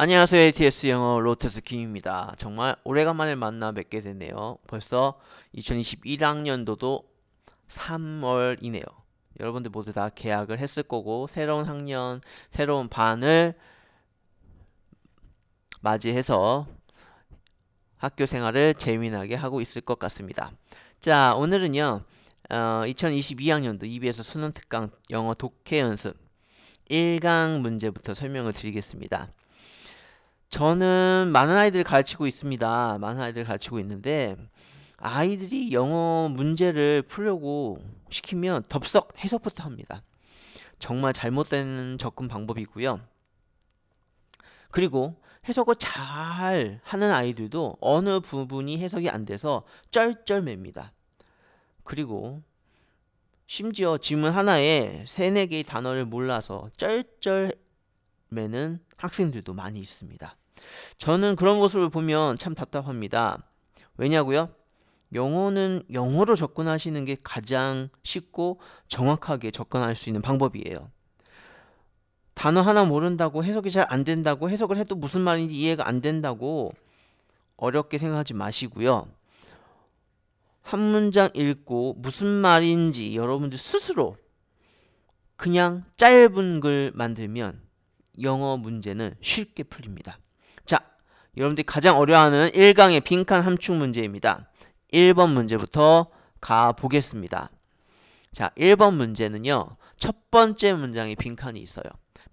안녕하세요. ATS 영어 로테스 김입니다. 정말 오래간만에 만나 뵙게 됐네요. 벌써 2021학년도도 3월이네요. 여러분들 모두 다 계약을 했을 거고 새로운 학년, 새로운 반을 맞이해서 학교 생활을 재미나게 하고 있을 것 같습니다. 자, 오늘은요. 어, 2022학년도 EBS 수능 특강 영어 독해 연습 1강 문제부터 설명을 드리겠습니다. 저는 많은 아이들을 가르치고 있습니다. 많은 아이들을 가르치고 있는데 아이들이 영어 문제를 풀려고 시키면 덥석 해석부터 합니다. 정말 잘못된 접근 방법이고요. 그리고 해석을 잘 하는 아이들도 어느 부분이 해석이 안 돼서 쩔쩔맵니다. 그리고 심지어 지문 하나에 세 네 개의 단어를 몰라서 쩔쩔매는 학생들도 많이 있습니다. 저는 그런 모습을 보면 참 답답합니다. 왜냐고요? 영어는 영어로 접근하시는 게 가장 쉽고 정확하게 접근할 수 있는 방법이에요. 단어 하나 모른다고 해석이 잘 안 된다고 해석을 해도 무슨 말인지 이해가 안 된다고 어렵게 생각하지 마시고요. 한 문장 읽고 무슨 말인지 여러분들 스스로 그냥 짧은 글 만들면 영어 문제는 쉽게 풀립니다. 자, 여러분들이 가장 어려워하는 1강의 빈칸 함축 문제입니다. 1번 문제부터 가보겠습니다. 자, 1번 문제는요. 첫 번째 문장에 빈칸이 있어요.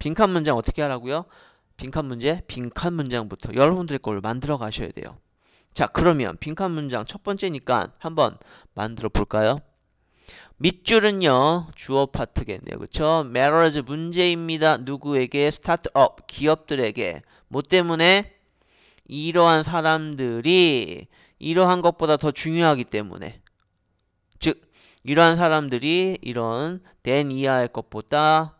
빈칸 문장 어떻게 하라고요? 빈칸 문제, 빈칸 문장부터 여러분들의 걸 만들어 가셔야 돼요. 자, 그러면 빈칸 문장 첫 번째니까 한번 만들어 볼까요? 밑줄은요 주어 파트겠네요 그쵸 m a r r 문제입니다 누구에게 스타트업, 기업들에게 뭐 때문에 이러한 사람들이 이러한 것보다 더 중요하기 때문에 즉 이러한 사람들이 이런 된 이하의 것보다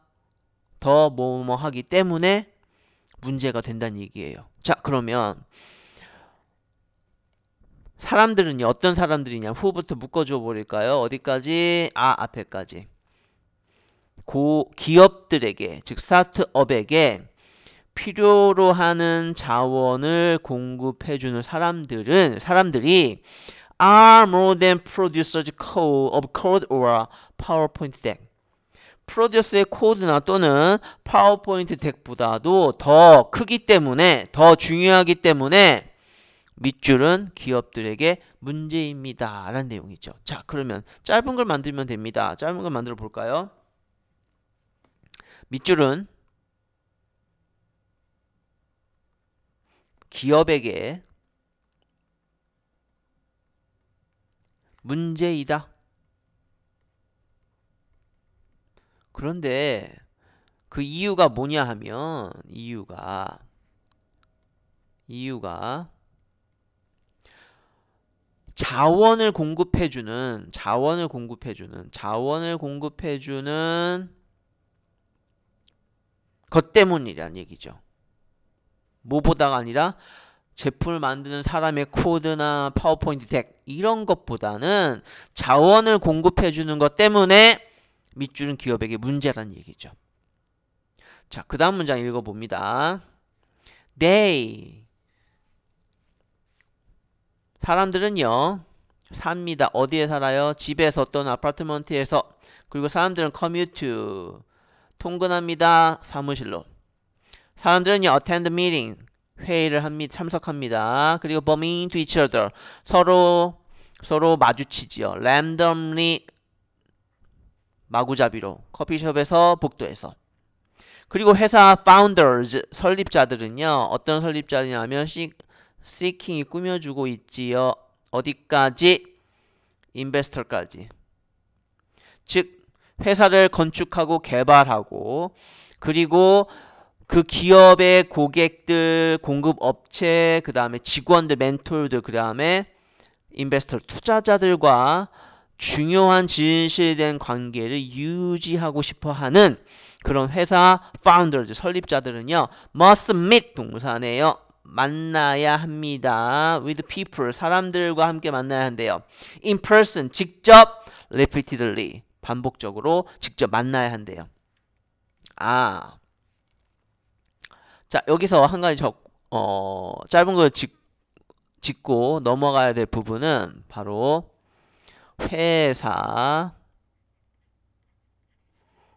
더 뭐 뭐 하기 때문에 문제가 된다는 얘기예요. 자 그러면 사람들은 어떤 사람들이냐 후부터 묶어줘 버릴까요? 어디까지? 아 앞에까지 고 기업들에게 즉 스타트업에게 필요로 하는 자원을 공급해주는 사람들은 사람들이 are more than producers code of code or PowerPoint deck. 프로듀스의 코드나 또는 파워포인트 덱보다도 더 크기 때문에 더 중요하기 때문에 밑줄은 기업들에게 문제입니다. 라는 내용이죠. 자, 그러면 짧은 걸 만들면 됩니다. 짧은 걸 만들어 볼까요? 밑줄은 기업에게 문제이다. 그런데 그 이유가 뭐냐 하면 이유가 이유가 자원을 공급해주는 자원을 공급해주는 자원을 공급해주는 것 때문이란 얘기죠. 뭐보다가 아니라 제품을 만드는 사람의 코드나 파워포인트 덱 이런 것보다는 자원을 공급해 주는 것 때문에 밑줄은 기업에게 문제라는 얘기죠. 자, 그 다음 문장 읽어봅니다. They 네. 사람들은요 삽니다. 어디에 살아요? 집에서 또는 아파트먼트에서 그리고 사람들은 커뮤트 통근합니다. 사무실로 사람들은 attend meeting 회의를 합니 참석합니다. 그리고 bumming to each other 서로 서로 마주치지요. randomly 마구잡이로 커피숍에서 복도에서 그리고 회사 founders 설립자들은요 어떤 설립자냐면 seeking이 꾸며주고 있지요. 어디까지 인베스터까지 즉 회사를 건축하고 개발하고 그리고 그 기업의 고객들, 공급 업체, 그 다음에 직원들, 멘토들, 그 다음에 인베스터, 투자자들과 중요한 진실된 관계를 유지하고 싶어 하는 그런 회사 파운더 설립자들은요. must meet 동사네요. 만나야 합니다. with people 사람들과 함께 만나야 한대요. in person 직접 repeatedly 반복적으로 직접 만나야 한대요. 아자 여기서 한 가지 적, 어, 짧은 걸 짚, 짚고 넘어가야 될 부분은 바로 회사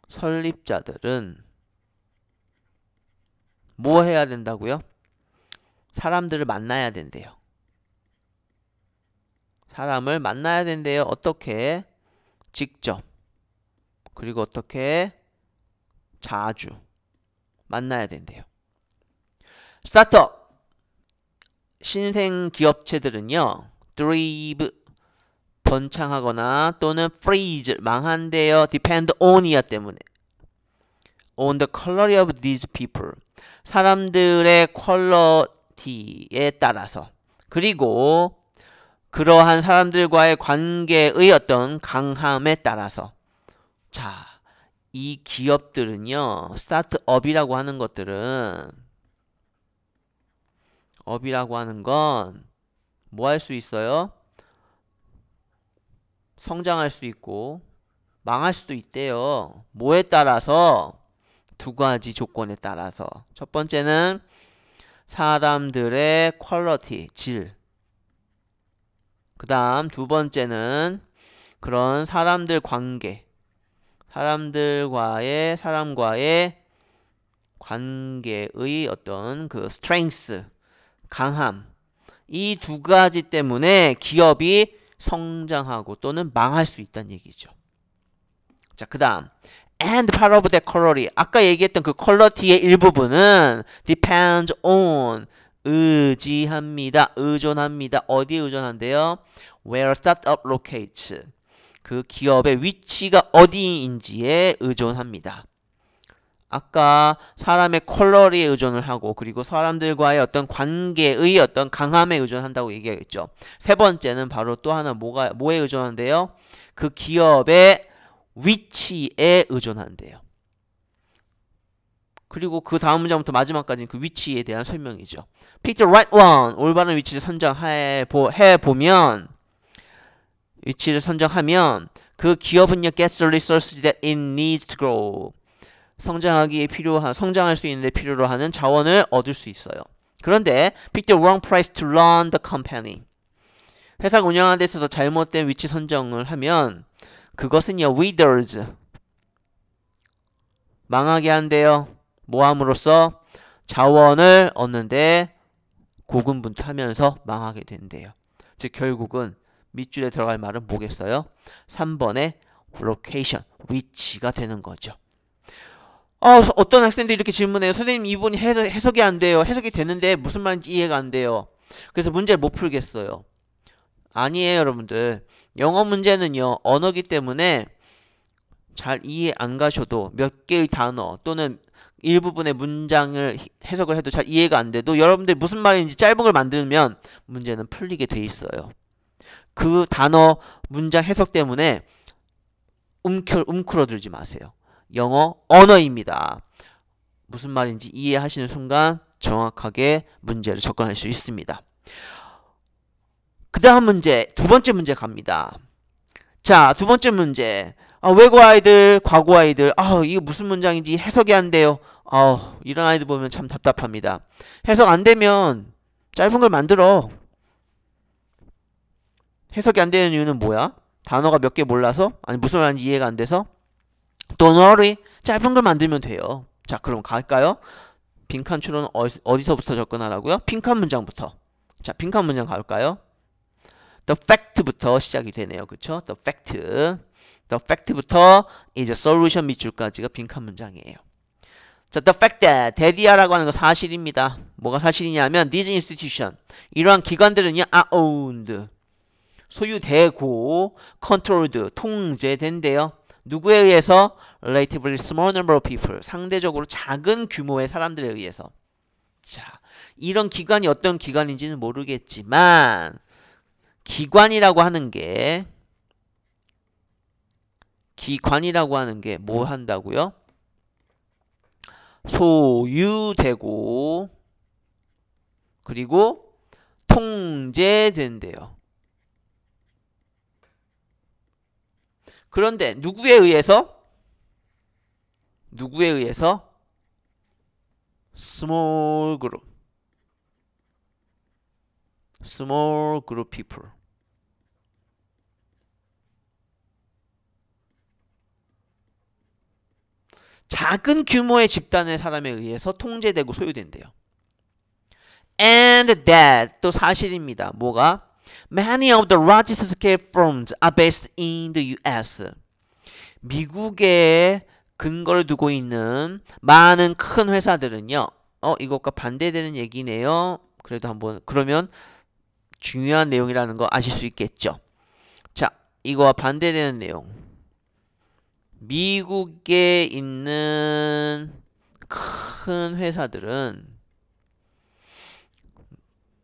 설립자들은 뭐 해야 된다고요? 사람들을 만나야 된대요. 사람을 만나야 된대요. 어떻게? 직접. 그리고 어떻게? 자주. 만나야 된대요. 스타트업 신생 기업체들은요. 드 h r 번창하거나 또는 freeze 망한데요. depend on이야 때문에 on the color of these people 사람들의 퀄러티에 따라서 그리고 그러한 사람들과의 관계의 어떤 강함에 따라서 자, 이 기업들은요. 스타트업이라고 하는 것들은 업이라고 하는 건 뭐 할 수 있어요? 성장할 수 있고 망할 수도 있대요. 뭐에 따라서? 두 가지 조건에 따라서. 첫 번째는 사람들의 퀄러티, 질. 그 다음 두 번째는 그런 사람들 관계. 사람들과의, 사람과의 관계의 어떤 그 스트렝스. 강함 이 두 가지 때문에 기업이 성장하고 또는 망할 수 있다는 얘기죠. 자, 그 다음 and part of that color이 아까 얘기했던 그 컬러티의 일부분은 depends on 의지합니다. 의존합니다. 어디에 의존한대요? where startup locates 그 기업의 위치가 어디인지에 의존합니다. 아까 사람의 컬러리에 의존을 하고 그리고 사람들과의 어떤 관계의 어떤 강함에 의존한다고 얘기하겠죠. 세 번째는 바로 또 하나 뭐가 뭐에 의존한대요? 그 기업의 위치에 의존한대요. 그리고 그 다음 문장부터 마지막까지는 그 위치에 대한 설명이죠. Pick the right one. 올바른 위치를 선정해 보면 위치를 선정하면 그기업은 gets the resources that it needs to grow. 성장하기에 필요한 성장할 수 있는데 필요로 하는 자원을 얻을 수 있어요. 그런데 pick the wrong price to run the company. 회사 운영하는 데 있어서 잘못된 위치 선정을 하면 그것은요 withers 망하게 한대요. 모함으로써 자원을 얻는데 고군분투하면서 망하게 된대요. 즉 결국은 밑줄에 들어갈 말은 뭐겠어요? 3번의 location, 위치가 되는 거죠. 어, 어떤 학생들이 이렇게 질문해요. 선생님, 이분이 해석이 안 돼요. 해석이 되는데 무슨 말인지 이해가 안 돼요. 그래서 문제를 못 풀겠어요. 아니에요, 여러분들. 영어 문제는요, 언어기 때문에 잘 이해 안 가셔도 몇 개의 단어 또는 일부분의 문장을 해석을 해도 잘 이해가 안 돼도 여러분들 무슨 말인지 짧은 걸 만들면 문제는 풀리게 돼 있어요. 그 단어 문장 해석 때문에 움켜, 움크러들지 마세요. 영어 언어입니다. 무슨 말인지 이해하시는 순간 정확하게 문제를 접근할 수 있습니다. 그 다음 문제, 두 번째 문제 갑니다. 자, 두 번째 문제. 아, 외고 아이들, 과거 아이들, 아, 이게 무슨 문장인지 해석이 안 돼요. 아, 이런 아이들 보면 참 답답합니다. 해석 안 되면 짧은 걸 만들어. 해석이 안 되는 이유는 뭐야? 단어가 몇 개 몰라서? 아니, 무슨 말인지 이해가 안 돼서? 도널이 짧은 걸 만들면 돼요. 자, 그럼 갈까요? 빈칸 추론 은 어디, 서부터 접근하라고요? 빈칸 문장부터. 자, 빈칸 문장 갈까요? The fact부터 시작이 되네요. 그쵸? The fact. The fact부터 이제 solution 밑 줄까지가 빈칸 문장이에요. 자, the fact that, 대디아라고 하는 건 사실입니다. 뭐가 사실이냐면, these institution, 이러한 기관들은요, are owned, 소유되고, controlled, 통제된대요. 누구에 의해서? relatively small number of people. 상대적으로 작은 규모의 사람들에 의해서. 자, 이런 기관이 어떤 기관인지는 모르겠지만 기관이라고 하는 게 기관이라고 하는 게 뭐 한다고요? 소유되고 그리고 통제된대요. 그런데 누구에 의해서? 누구에 의해서? 스몰 그룹. 스몰 그룹 피플 작은 규모의 집단의 사람에 의해서 통제되고 소유된대요. And that 또 사실입니다. 뭐가? Many of the largest scale firms are based in the US. 미국에 근거를 두고 있는 많은 큰 회사들은요. 어, 이것과 반대되는 얘기네요. 그래도 한번 그러면 중요한 내용이라는 거 아실 수 있겠죠. 자, 이거와 반대되는 내용. 미국에 있는 큰 회사들은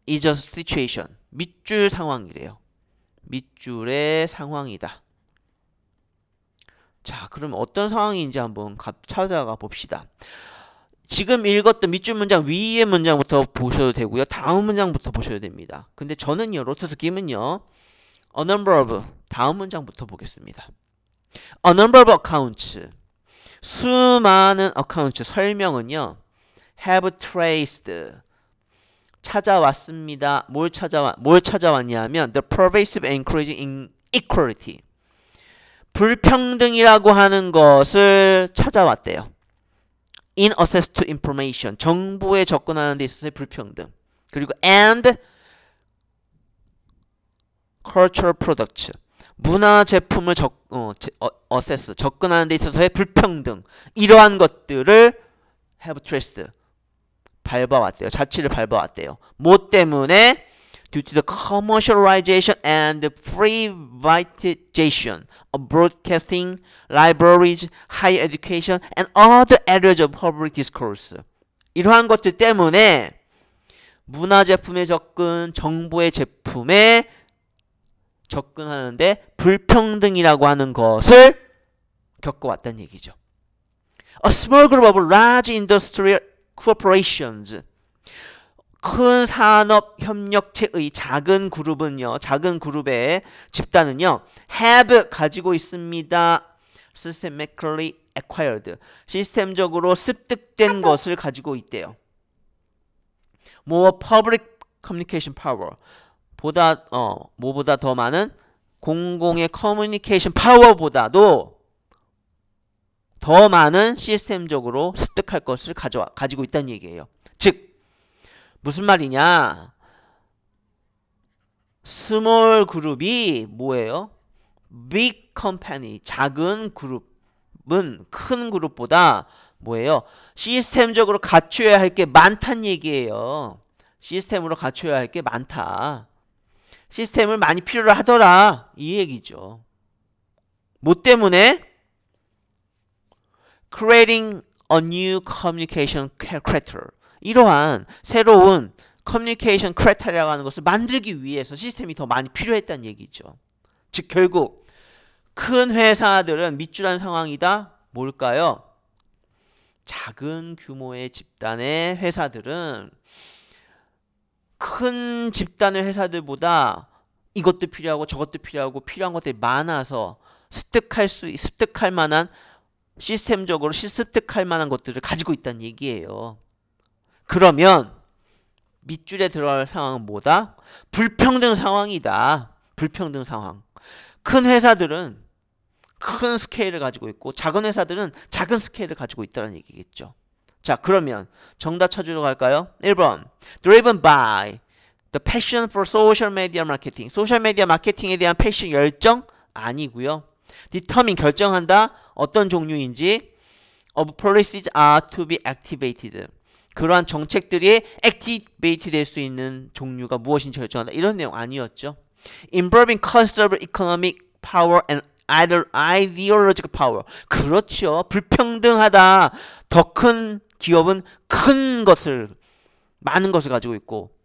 is situation 밑줄 상황이래요. 밑줄의 상황이다. 자, 그럼 어떤 상황인지 한번 찾아가 봅시다. 지금 읽었던 밑줄 문장 위의 문장부터 보셔도 되고요. 다음 문장부터 보셔도 됩니다. 근데 저는요. 로터스 김은요. A number of 다음 문장부터 보겠습니다. A number of accounts 수많은 accounts 설명은요. have traced 찾아왔습니다. 뭘 찾아와 뭘 찾아왔냐면 하 the pervasive encouraging inequality 불평등이라고 하는 것을 찾아왔대요. in access to information 정보에 접근하는 데 있어서의 불평등 그리고 and cultural products 문화 제품을 적, 어, 제, 어, 어세스 접근하는 데 있어서의 불평등 이러한 것들을 have traced 밟아왔대요. 자취를 밟아왔대요. 뭐 때문에? Due to the commercialization and the privatization of broadcasting, libraries, higher education, and other areas of public discourse. 이러한 것들 때문에 문화 제품의 접근, 정보의 제품에 접근하는데 불평등이라고 하는 것을 겪어왔다는 얘기죠. A small group of large industrial corporations. 큰 산업 협력체의 작은 그룹은요. 작은 그룹의 집단은요. have 가지고 있습니다. systemically acquired. 시스템적으로 습득된 것을 가지고 있대요. more public communication power. 보다 어, 뭐보다 더 많은 공공의 커뮤니케이션 파워보다도 더 많은 시스템적으로 습득할 것을 가져 가지고 있다는 얘기예요. 즉 무슨 말이냐? 스몰 그룹이 뭐예요? 빅 컴퍼니 작은 그룹은 큰 그룹보다 뭐예요? 시스템적으로 갖춰야 할 게 많단 얘기예요. 시스템으로 갖춰야 할 게 많다. 시스템을 많이 필요로 하더라. 이 얘기죠. 뭐 때문에? creating a new communication crater. 이러한 새로운 커뮤니케이션 크레타라고 하는 것을 만들기 위해서 시스템이 더 많이 필요했다는 얘기죠. 즉 결국 큰 회사들은 밑줄한 상황이다. 뭘까요? 작은 규모의 집단의 회사들은 큰 집단의 회사들보다 이것도 필요하고 저것도 필요하고 필요한 것들이 많아서 습득할 수 습득할 만한 시스템적으로 시습득할 만한 것들을 가지고 있다는 얘기예요. 그러면 밑줄에 들어갈 상황은 뭐다? 불평등 상황이다. 불평등 상황. 큰 회사들은 큰 스케일을 가지고 있고 작은 회사들은 작은 스케일을 가지고 있다는 얘기겠죠. 자 그러면 정답 찾으러 갈까요? 1번 Driven by the passion for social media marketing 소셜메디어 마케팅에 대한 패션 열정 아니고요. determine 결정한다. 어떤 종류인지 of policies are to be activated. 그러한 정책들이 activate 될수 있는 종류가 무엇인지 결정한다. 이런 내용 아니었죠. involving considerable economic power and either ideological power. 그렇죠. 불평등하다. 더 큰 기업은 큰 것을 많은 것을 가지고 있고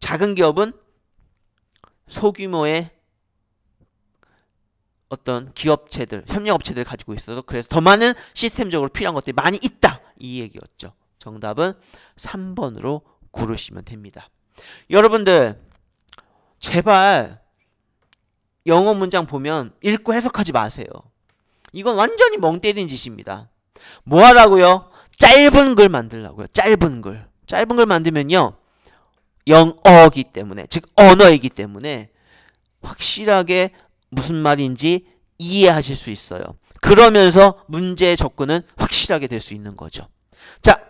작은 기업은 소규모의 어떤 기업체들, 협력업체들 가지고 있어서 그래서 더 많은 시스템적으로 필요한 것들이 많이 있다. 이 얘기였죠. 정답은 3번으로 고르시면 됩니다. 여러분들 제발 영어 문장 보면 읽고 해석하지 마세요. 이건 완전히 멍 때리는 짓입니다. 뭐 하라고요? 짧은 글 만들라고요. 짧은 글. 짧은 글 만들면요. 영어기 때문에 즉 언어이기 때문에 확실하게 무슨 말인지 이해하실 수 있어요. 그러면서 문제의 접근은 확실하게 될 수 있는 거죠. 자,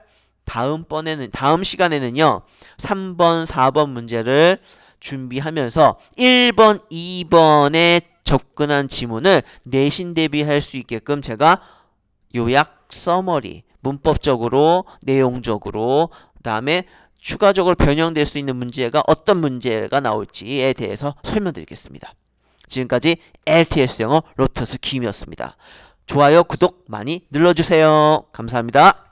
다음번에는 다음 시간에는요. 3번, 4번 문제를 준비하면서 1번, 2번에 접근한 지문을 내신 대비할 수 있게끔 제가 요약 서머리 문법적으로, 내용적으로, 그다음에 추가적으로 변형될 수 있는 문제가 어떤 문제가 나올지에 대해서 설명드리겠습니다. 지금까지 LTS 영어 로터스 김이었습니다. 좋아요, 구독 많이 눌러주세요. 감사합니다.